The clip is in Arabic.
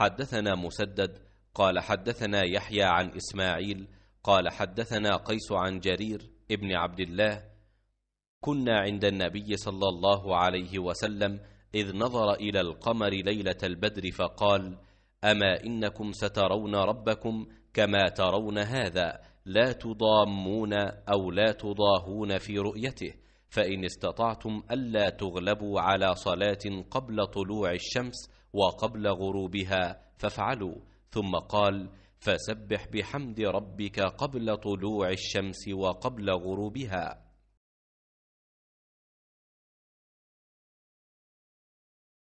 حدثنا مسدد قال حدثنا يحيى عن إسماعيل قال حدثنا قيس عن جرير ابن عبد الله كنا عند النبي صلى الله عليه وسلم إذ نظر إلى القمر ليلة البدر فقال أما إنكم سترون ربكم كما ترون هذا لا تضامون أو لا تضاهون في رؤيته فإن استطعتم ألا تغلبوا على صلاة قبل طلوع الشمس وقبل غروبها فافعلوا ثم قال فسبح بحمد ربك قبل طلوع الشمس وقبل غروبها